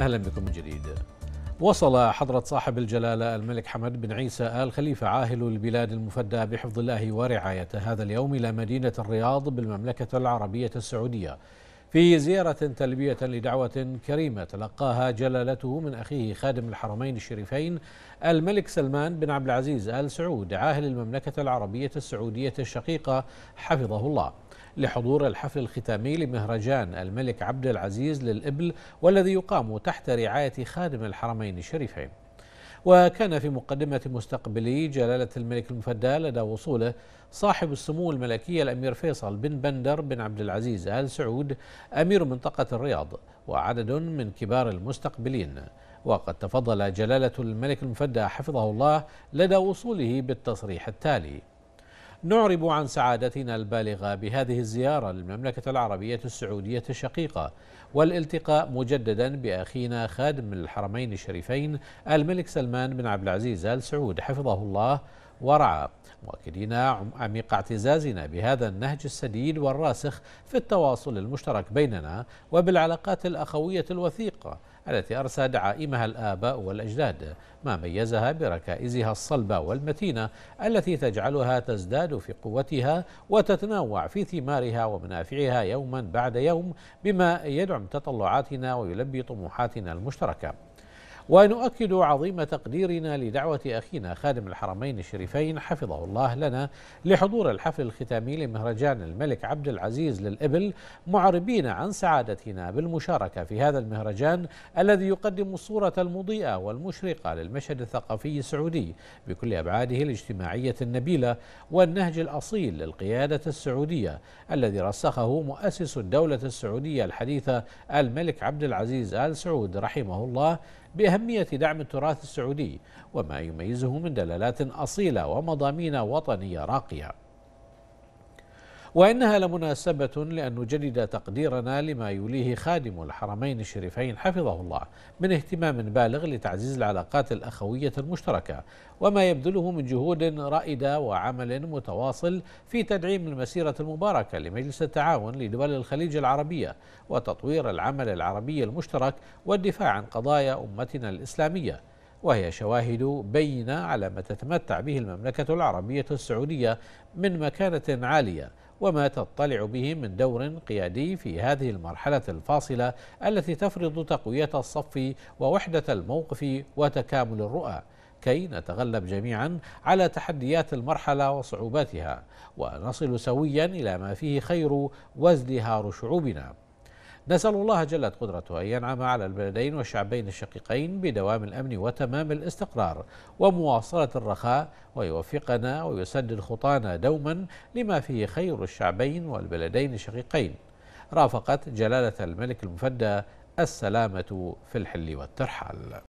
أهلا بكم من جديد وصل حضرة صاحب الجلالة الملك حمد بن عيسى آل خليفة عاهل البلاد المفدى بحفظ الله ورعايته هذا اليوم إلى مدينة الرياض بالمملكة العربية السعودية في زيارة تلبية لدعوة كريمة تلقاها جلالته من أخيه خادم الحرمين الشريفين الملك سلمان بن عبد العزيز آل سعود عاهل المملكة العربية السعودية الشقيقة حفظه الله لحضور الحفل الختامي لمهرجان الملك عبد العزيز للإبل والذي يقام تحت رعاية خادم الحرمين الشريفين وكان في مقدمة مستقبلي جلالة الملك المفدى لدى وصوله صاحب السمو الملكية الأمير فيصل بن بندر بن عبد العزيز آل سعود أمير منطقة الرياض وعدد من كبار المستقبلين وقد تفضل جلالة الملك المفدى حفظه الله لدى وصوله بالتصريح التالي نعرب عن سعادتنا البالغة بهذه الزيارة للمملكة العربية السعودية الشقيقة والالتقاء مجددا بأخينا خادم الحرمين الشريفين الملك سلمان بن عبد العزيز آل سعود حفظه الله ورعاه مؤكدين عميق اعتزازنا بهذا النهج السديد والراسخ في التواصل المشترك بيننا وبالعلاقات الأخوية الوثيقة التي أرسى دعائمها الآباء والأجداد ما ميزها بركائزها الصلبة والمتينة التي تجعلها تزداد في قوتها وتتنوع في ثمارها ومنافعها يوما بعد يوم بما يدعم تطلعاتنا ويلبي طموحاتنا المشتركة ونؤكد عظيم تقديرنا لدعوة أخينا خادم الحرمين الشريفين حفظه الله لنا لحضور الحفل الختامي لمهرجان الملك عبد العزيز للإبل معربين عن سعادتنا بالمشاركة في هذا المهرجان الذي يقدم الصورة المضيئة والمشرقة للمشهد الثقافي السعودي بكل أبعاده الاجتماعية النبيلة والنهج الأصيل للقيادة السعودية الذي رسخه مؤسس الدولة السعودية الحديثة الملك عبد العزيز آل سعود رحمه الله بأهمية دعم التراث السعودي وما يميزه من دلالات أصيلة ومضامين وطنية راقية وإنها لمناسبة لأن نجدد تقديرنا لما يوليه خادم الحرمين الشريفين حفظه الله من اهتمام بالغ لتعزيز العلاقات الأخوية المشتركة وما يبذله من جهود رائدة وعمل متواصل في تدعيم المسيرة المباركة لمجلس التعاون لدول الخليج العربية وتطوير العمل العربي المشترك والدفاع عن قضايا أمتنا الإسلامية وهي شواهد بينة على ما تتمتع به المملكة العربية السعودية من مكانة عالية وما تطلع به من دور قيادي في هذه المرحلة الفاصلة التي تفرض تقوية الصف ووحدة الموقف وتكامل الرؤى كي نتغلب جميعا على تحديات المرحلة وصعوباتها ونصل سويا إلى ما فيه خير وازدهار شعوبنا نسأل الله جلت قدرته أن ينعم على البلدين والشعبين الشقيقين بدوام الأمن وتمام الاستقرار ومواصلة الرخاء ويوفقنا ويسدد خطانا دوما لما فيه خير الشعبين والبلدين الشقيقين رافقت جلالة الملك المفدى السلامة في الحل والترحال